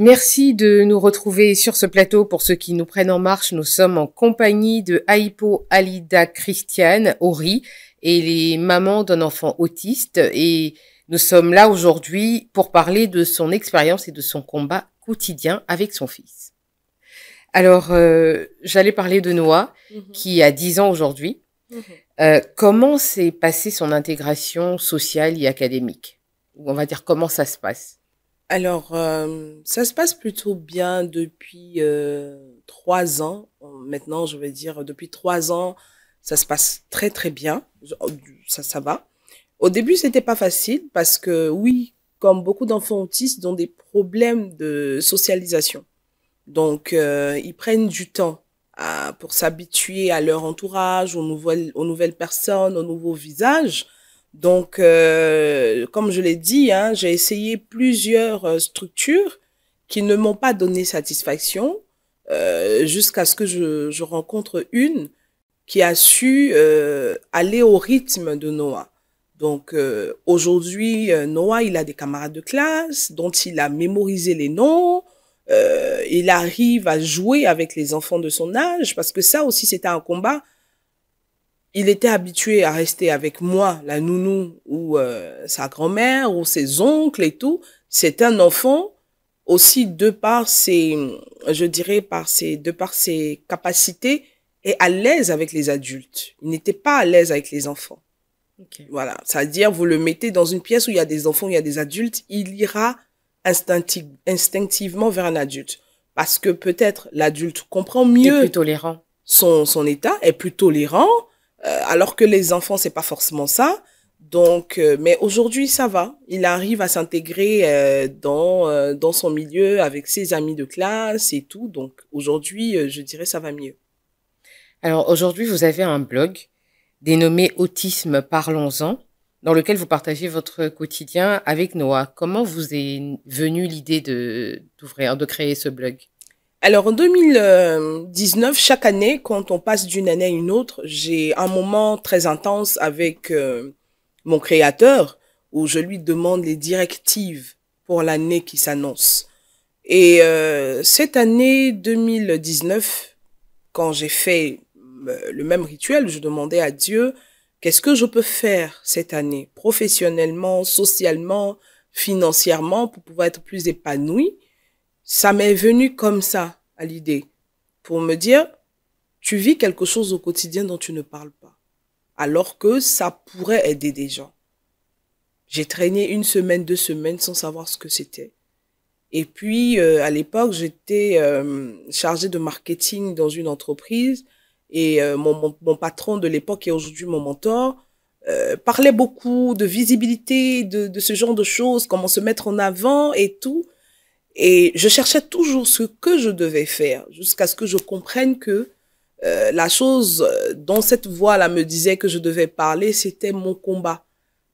Merci de nous retrouver sur ce plateau. Pour ceux qui nous prennent en marche, nous sommes en compagnie de Aipo Alida Christiane Ori et les mamans d'un enfant autiste. Et nous sommes là aujourd'hui pour parler de son expérience et de son combat quotidien avec son fils. Alors, euh, j'allais parler de Noah, mm-hmm. qui a 10 ans aujourd'hui. Mm-hmm. Euh, comment s'est passée son intégration sociale et académique Ou on va dire comment ça se passe alors, euh, ça se passe plutôt bien depuis, euh, trois ans. maintenant, je vais dire, depuis trois ans, ça se passe très, très bien. Oh, ça ça va. Au début, c'était pas facile parce que oui, comme beaucoup d'enfants autistes, ils ont des problèmes de socialisation. Donc, euh, ils prennent du temps pour s'habituer à leur entourage, aux nouvelles aux nouvelles personnes, aux nouveaux visages. Donc, euh, comme je l'ai dit, hein, j'ai essayé plusieurs euh, structures qui ne m'ont pas donné satisfaction euh, jusqu'à ce que je, rencontre une qui a su aller au rythme de Noah. Donc aujourd'hui, Noah, il a des camarades de classe dont il a mémorisé les noms. il arrive à jouer avec les enfants de son âge parce que ça aussi, c'était un combat il était habitué à rester avec moi, la nounou ou euh, sa grand-mère ou ses oncles et tout. C'est un enfant aussi de par ses, je dirais, par ses, de par ses capacités et à l'aise avec les adultes. Il n'était pas à l'aise avec les enfants. Voilà. C'est-à-dire, vous le mettez dans une pièce où il y a des enfants, il y a des adultes, il ira instinctivement vers un adulte. Parce que peut-être l'adulte comprend mieux. Est tolérant. Son, son état est plus tolérant euh, alors que les enfants, c'est pas forcément ça. Donc, euh, mais aujourd'hui, ça va. Il arrive à s'intégrer euh, dans, dans son milieu avec ses amis de classe et tout. Donc, aujourd'hui, je dirais, ça va mieux. Alors, aujourd'hui, vous avez un blog dénommé Autisme Parlons-en, dans lequel vous partagez votre quotidien avec Noah. Comment vous est venue l'idée d'ouvrir, de créer ce blog alors en 2019, chaque année, quand on passe d'une année à une autre, j'ai un moment très intense avec euh, mon créateur où je lui demande les directives pour l'année qui s'annonce. Et euh, cette année 2019, quand j'ai fait euh, le même rituel, je demandais à Dieu, qu'est-ce que je peux faire cette année, professionnellement, socialement, financièrement, pour pouvoir être plus épanoui ça m'est venu comme ça à l'idée pour me dire, tu vis quelque chose au quotidien dont tu ne parles pas, alors que ça pourrait aider des gens. J'ai traîné une semaine, deux semaines sans savoir ce que c'était. Et puis, euh, à l'époque, j'étais chargé euh, chargée de marketing dans une entreprise et euh, mon, patron de l'époque et aujourd'hui mon mentor parlait beaucoup de visibilité, de ce genre de choses, comment se mettre en avant et tout. Et je cherchais toujours ce que je devais faire jusqu'à ce que je comprenne que euh, la chose euh, dont cette voix-là me disait que je devais parler, c'était mon combat,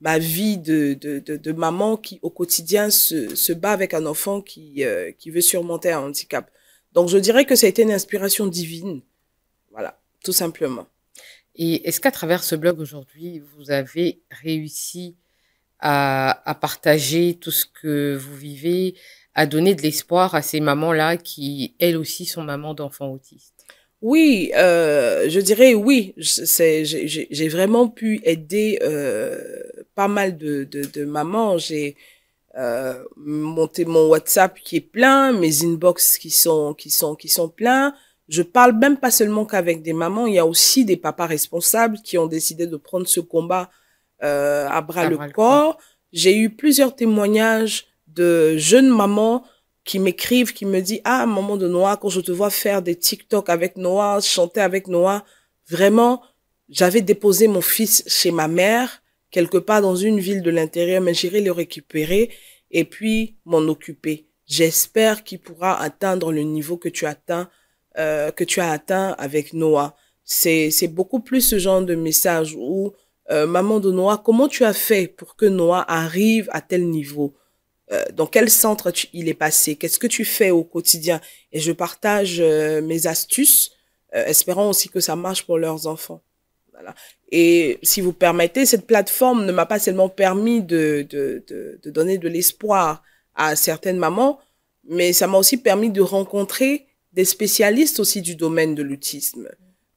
ma vie de, de, de, maman qui au quotidien se, se, bat avec un enfant qui, euh, qui veut surmonter un handicap. Donc je dirais que ça a été une inspiration divine. Voilà, tout simplement. Et est-ce qu'à travers ce blog aujourd'hui, vous avez réussi à, à, partager tout ce que vous vivez, à donner de l'espoir à ces mamans-là qui, elles aussi, sont mamans d'enfants autistes Oui, euh, je dirais oui. J'ai vraiment pu aider euh, pas mal de, de, de mamans. J'ai euh, monté mon WhatsApp qui est plein, mes inbox qui sont, qui sont, qui sont pleins. Je parle même pas seulement qu'avec des mamans, il y a aussi des papas responsables qui ont décidé de prendre ce combat euh, à bras, à le corps. J'ai eu plusieurs témoignages de jeunes mamans qui m'écrivent, qui me disent, ah, maman de Noah, quand je te vois faire des TikTok avec Noah, chanter avec Noah, vraiment, j'avais déposé mon fils chez ma mère, quelque part dans une ville de l'intérieur, mais j'irai le récupérer et puis m'en occuper. J'espère qu'il pourra atteindre le niveau que tu atteins, euh, que tu as atteint avec Noah. C'est, c'est beaucoup plus ce genre de message où, euh, maman de Noah, comment tu as fait pour que Noah arrive à tel niveau? Euh, dans quel centre il est passé, qu'est-ce que tu fais au quotidien. Et je partage euh, mes astuces, euh, espérant aussi que ça marche pour leurs enfants. Voilà. Et si vous permettez, cette plateforme ne m'a pas seulement permis de, de, de, de donner de l'espoir à certaines mamans, mais ça m'a aussi permis de rencontrer des spécialistes aussi du domaine de l'autisme.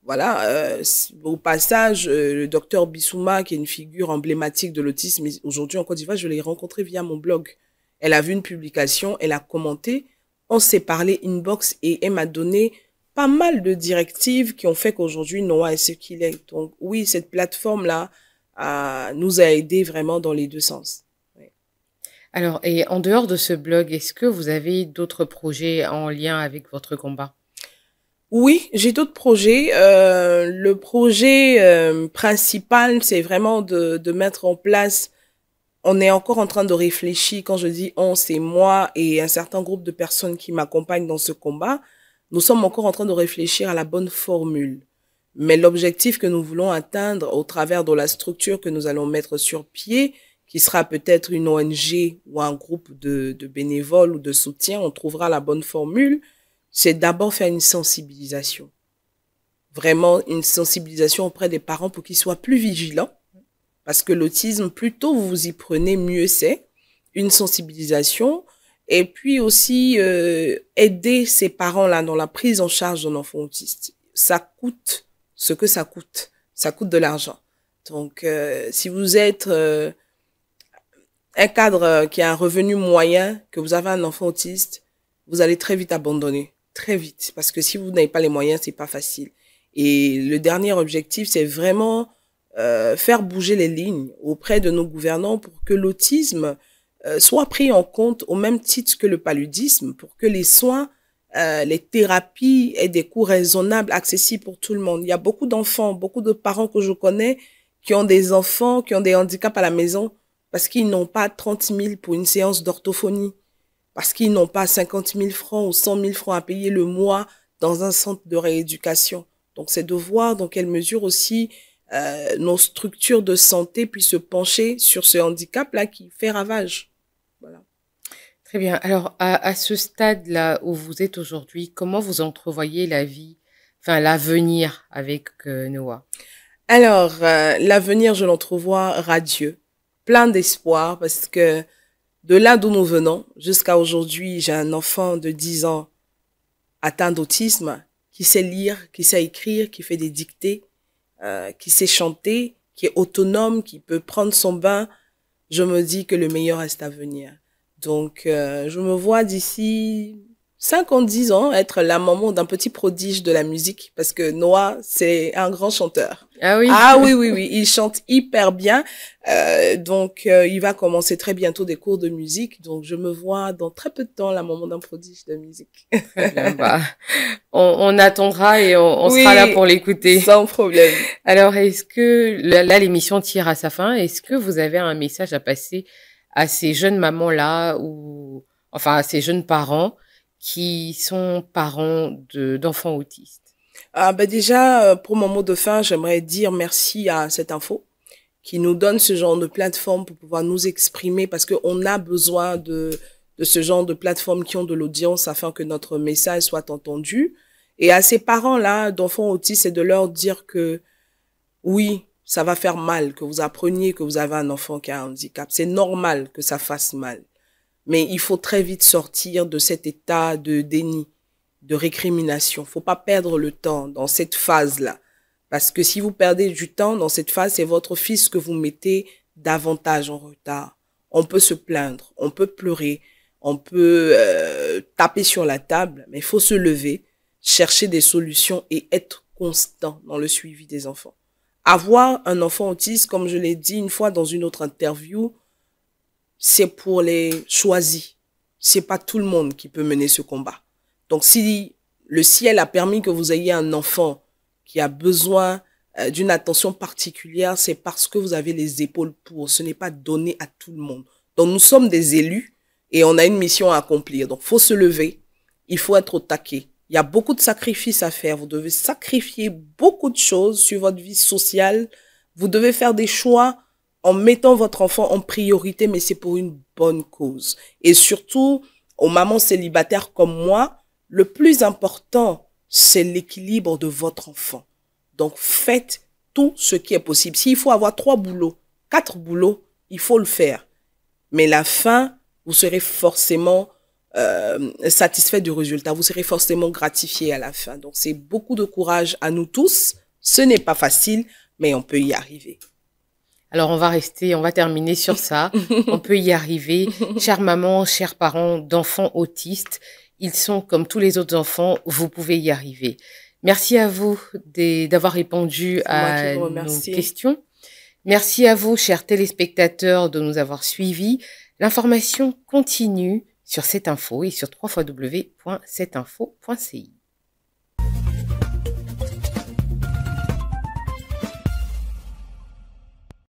Voilà, au passage, le docteur Bissouma, qui est une figure emblématique de l'autisme aujourd'hui en Côte d'Ivoire, je l'ai rencontré via mon blog. Elle a vu une publication, elle a commenté, on s'est parlé inbox et elle m'a donné pas mal de directives qui ont fait qu'aujourd'hui Noah est ce qu'il est. Donc oui, cette plateforme-là euh, nous a aidés vraiment dans les deux sens. Alors, et en dehors de ce blog, est-ce que vous avez d'autres projets en lien avec votre combat oui, j'ai d'autres projets. Euh, le projet euh, principal, c'est vraiment de, mettre en place on est encore en train de réfléchir. Quand je dis on, c'est moi et un certain groupe de personnes qui m'accompagnent dans ce combat. Nous sommes encore en train de réfléchir à la bonne formule. Mais l'objectif que nous voulons atteindre au travers de la structure que nous allons mettre sur pied, qui sera peut-être une ONG ou un groupe de, bénévoles ou de soutien, on trouvera la bonne formule, c'est d'abord faire une sensibilisation. Vraiment une sensibilisation auprès des parents pour qu'ils soient plus vigilants parce que l'autisme, plus tôt vous y prenez, mieux c'est. Une sensibilisation. Et puis aussi euh, aider ces parents-là dans la prise en charge d'un enfant autiste. Ça coûte ce que ça coûte. Ça coûte de l'argent. Donc, euh, si vous êtes euh, un cadre qui a un revenu moyen, que vous avez un enfant autiste, vous allez très vite abandonner. Très vite. Parce que si vous n'avez pas les moyens, c'est pas facile. Et le dernier objectif, c'est vraiment euh, faire bouger les lignes auprès de nos gouvernants pour que l'autisme euh, soit pris en compte au même titre que le paludisme, pour que les soins, euh, les thérapies aient des coûts raisonnables, accessibles pour tout le monde. Il y a beaucoup d'enfants, beaucoup de parents que je connais qui ont des enfants, qui ont des handicaps à la maison parce qu'ils n'ont pas 30 000 pour une séance d'orthophonie, parce qu'ils n'ont pas 50 000 francs ou 100 000 francs à payer le mois dans un centre de rééducation. Donc c'est de voir dans quelle mesure aussi euh, nos structures de santé puissent se pencher sur ce handicap-là qui fait ravage. Voilà. Très bien. Alors, à, ce stade-là où vous êtes aujourd'hui, comment vous entrevoyez la vie, enfin l'avenir avec euh, Noah Alors, euh, l'avenir, je l'entrevois radieux, plein d'espoir, parce que de là d'où nous venons jusqu'à aujourd'hui, j'ai un enfant de 10 ans atteint d'autisme qui sait lire, qui sait écrire, qui fait des dictées, euh, qui sait chanter, qui est autonome, qui peut prendre son bain, je me dis que le meilleur reste à venir. Donc, euh, je me vois d'ici 10 ans, être la maman d'un petit prodige de la musique, parce que Noah, c'est un grand chanteur. Ah oui. Ah oui, oui, oui, il chante hyper bien. Euh, donc, euh, il va commencer très bientôt des cours de musique. Donc, je me vois dans très peu de temps la maman d'un prodige de musique. Bah, on, attendra et on, sera là pour l'écouter. Sans problème. Alors, est-ce que là, l'émission tire à sa fin Est-ce que vous avez un message à passer à ces jeunes mamans là ou enfin à ces jeunes parents qui sont parents d'enfants autistes ah bah, Déjà, euh, pour mon mot de fin, j'aimerais dire merci à cette info qui nous donne ce genre de plateforme pour pouvoir nous exprimer parce qu'on a besoin de, de ce genre de plateforme qui ont de l'audience afin que notre message soit entendu. Et à ces parents-là, d'enfants autistes, c'est de leur dire que oui, ça va faire mal que vous appreniez que vous avez un enfant qui a un handicap. C'est normal que ça fasse mal. Mais il faut très vite sortir de cet état de déni, de récrimination. Il ne Faut pas perdre le temps dans cette phase-là. Parce que si vous perdez du temps dans cette phase, c'est votre fils que vous mettez davantage en retard. On peut se plaindre, on peut pleurer, on peut euh, taper sur la table, mais il faut se lever, chercher des solutions et être constant dans le suivi des enfants. Avoir un enfant autiste, comme je l'ai dit une fois dans une autre interview, c'est pour les choisis. C'est pas tout le monde qui peut mener ce combat. Donc si le ciel a permis que vous ayez un enfant qui a besoin euh, d'une attention particulière, c'est parce que vous avez les épaules pour. Ce n'est pas donné à tout le monde. Donc nous sommes des élus et on a une mission à accomplir. Donc faut se lever, il faut être au taquet. Il y a beaucoup de sacrifices à faire. Vous devez sacrifier beaucoup de choses sur votre vie sociale. Vous devez faire des choix en mettant votre enfant en priorité, mais c'est pour une bonne cause. Et surtout, aux mamans célibataires comme moi, le plus important, c'est l'équilibre de votre enfant. Donc faites tout ce qui est possible. S'il faut avoir trois boulots, quatre boulots, il faut le faire. Mais la fin, vous serez forcément euh, satisfait du résultat. Vous serez forcément gratifié à la fin. Donc c'est beaucoup de courage à nous tous. Ce n'est pas facile, mais on peut y arriver. Alors on va rester, on va terminer sur ça. on peut y arriver. Chères mamans, chers parents d'enfants autistes, ils sont comme tous les autres enfants, vous pouvez y arriver. Merci à vous d'avoir répondu à nos questions. Merci à vous, chers téléspectateurs, de nous avoir suivis. L'information continue sur cette info et sur www.cetinfo.ci.